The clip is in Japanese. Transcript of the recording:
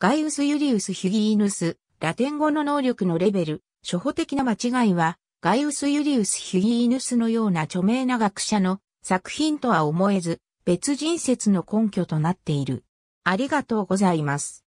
ガイウス・ユリウス・ヒュギーヌス、ラテン語の能力のレベル、初歩的な間違いは、ガイウス・ユリウス・ヒュギーヌスのような著名な学者の作品とは思えず、別人説の根拠となっている。ありがとうございます。